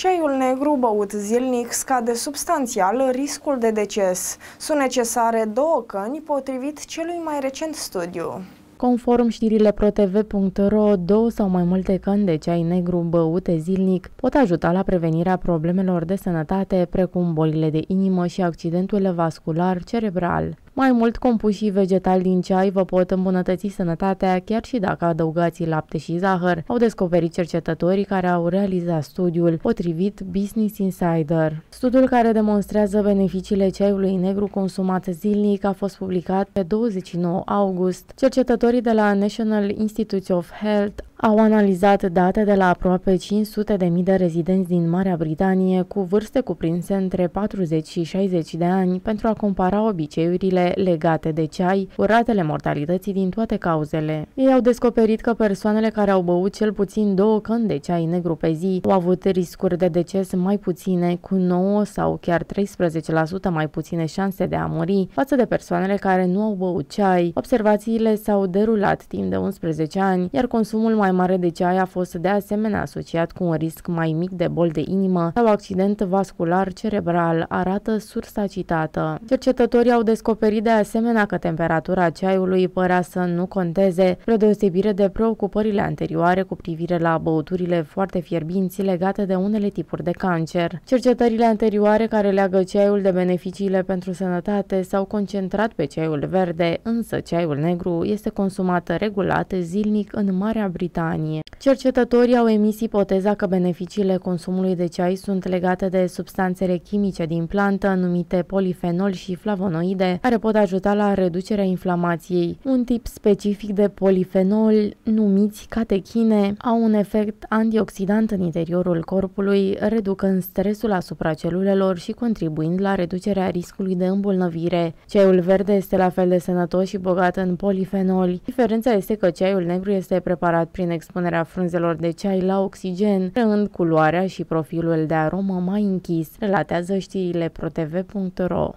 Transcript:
Ceaiul negru băut zilnic scade substanțial riscul de deces. Sunt necesare două căni potrivit celui mai recent studiu. Conform știrile protv.ro, două sau mai multe căni de ceai negru băute zilnic pot ajuta la prevenirea problemelor de sănătate, precum bolile de inimă și accidentul vascular cerebral. Mai mult, compușii vegetali din ceai vă pot îmbunătăți sănătatea chiar și dacă adăugați lapte și zahăr, au descoperit cercetătorii care au realizat studiul potrivit Business Insider. Studiul care demonstrează beneficiile ceaiului negru consumat zilnic a fost publicat pe 29 august. Cercetătorii de la National Institute of Health au analizat date de la aproape 500 de mii de rezidenți din Marea Britanie cu vârste cuprinse între 40 și 60 de ani pentru a compara obiceiurile cauzele legate de ceai, cu ratele mortalității din toate cauzele. Ei au descoperit că persoanele care au băut cel puțin două căni de ceai negru pe zi au avut riscuri de deces mai puține, cu 9 sau chiar 13% mai puține șanse de a muri față de persoanele care nu au băut ceai. Observațiile s-au derulat timp de 11 ani, iar consumul mai mare de ceai a fost de asemenea asociat cu un risc mai mic de boli de inimă sau accident vascular cerebral, arată sursa citată. Cercetătorii au descoperit descoperit de asemenea că temperatura ceaiului părea să nu conteze, spre deosebire de preocupările anterioare cu privire la băuturile foarte fierbinți legate de unele tipuri de cancer. Cercetările anterioare care leagă ceaiul de beneficiile pentru sănătate s-au concentrat pe ceaiul verde, însă ceaiul negru este consumat regulat zilnic în Marea Britanie. Cercetătorii au emis ipoteza că beneficiile consumului de ceai sunt legate de substanțele chimice din plantă, numite polifenol și flavonoide, care pot ajuta la reducerea inflamației. Un tip specific de polifenol, numiți catechine, au un efect antioxidant în interiorul corpului, reducând stresul asupra celulelor și contribuind la reducerea riscului de îmbolnăvire. Ceaiul verde este la fel de sănătos și bogat în polifenoli. Diferența este că ceaiul negru este preparat prin expunerea frunzelor de ceai la oxigen, creând culoarea și profilul de aromă mai închis, relatează știrile protv.ro.